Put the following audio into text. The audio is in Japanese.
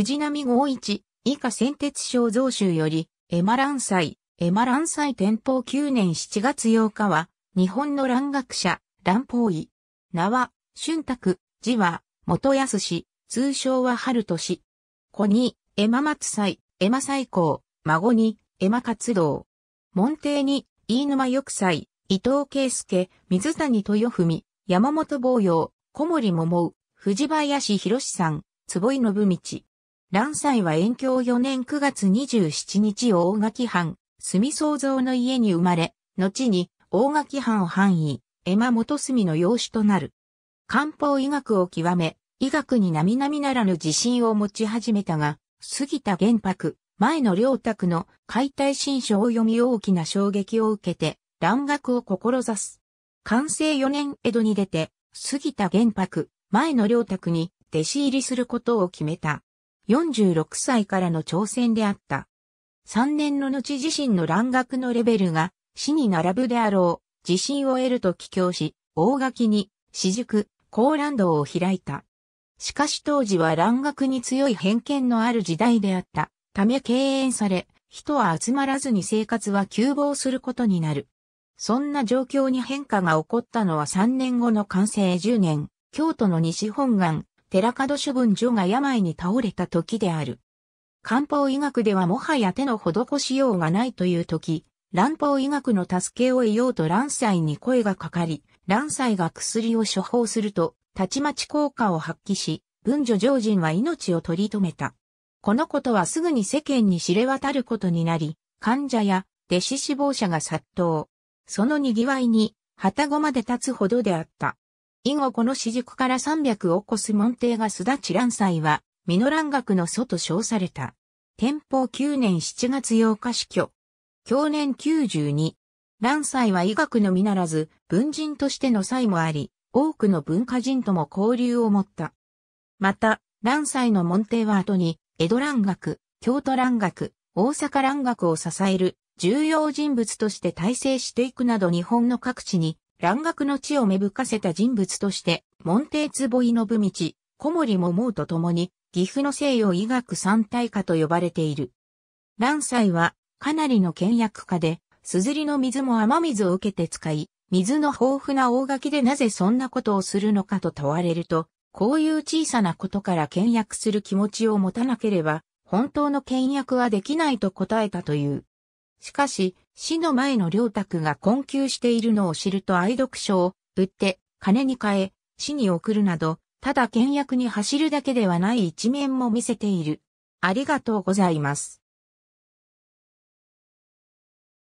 藤波五一、以下先鉄小増集より、エマラン祭、エマラン祭天保9年7月8日は、日本の蘭学者、蘭方医。名は、春拓、字は、元康氏、通称は春年。子に、エマ松祭、エマ最高、孫に、エマ活動。門弟に、飯沼玉祭、伊藤圭介、水谷豊文、山本坊陽、小森桃藤林博さん、坪井信道。蘭斎は延享4年9月27日大垣藩、住創造の家に生まれ、後に大垣藩を範囲、江間元住の養子となる。漢方医学を極め、医学に並々ならぬ自信を持ち始めたが、杉田玄白、前の良宅の解体新書を読み大きな衝撃を受けて、蘭学を志す。完成4年江戸に出て、杉田玄白、前の良宅に弟子入りすることを決めた。46歳からの挑戦であった。3年の後自身の蘭学のレベルが死に並ぶであろう、自信を得ると帰郷し、大垣に、私塾、高蘭道を開いた。しかし当時は蘭学に強い偏見のある時代であった。ため敬遠され、人は集まらずに生活は急乏することになる。そんな状況に変化が起こったのは3年後の完成10年、京都の西本願、寺門処分所が病に倒れた時である。漢方医学ではもはや手の施しようがないという時、乱方医学の助けを得ようと乱祭に声がかかり、乱祭が薬を処方すると、たちまち効果を発揮し、文女常人は命を取り留めた。このことはすぐに世間に知れ渡ることになり、患者や弟子死亡者が殺到。その賑わいに、旗子まで立つほどであった。以後この私塾から300をこす門弟が須田知覧斎は、美濃蘭学の祖と称された。天保9年7月8日死去。去年92。蘭斎は医学のみならず、文人としての才もあり、多くの文化人とも交流を持った。また、蘭斎の門弟は後に、江戸蘭学、京都蘭学、大阪蘭学を支える重要人物として体制していくなど日本の各地に蘭学の地を芽吹かせた人物として、門弟坪井信道、小森桃と共に、岐阜の西洋医学三大家と呼ばれている。蘭斎は、かなりの倹約家で、すずりの水も雨水を受けて使い、水の豊富な大垣でなぜそんなことをするのかと問われると、こういう小さなことから倹約する気持ちを持たなければ、本当の倹約はできないと答えたという。しかし、死の前の良沢が困窮しているのを知ると愛読書を売って金に変え死に送るなど、ただ倹約に走るだけではない一面も見せている。ありがとうございます。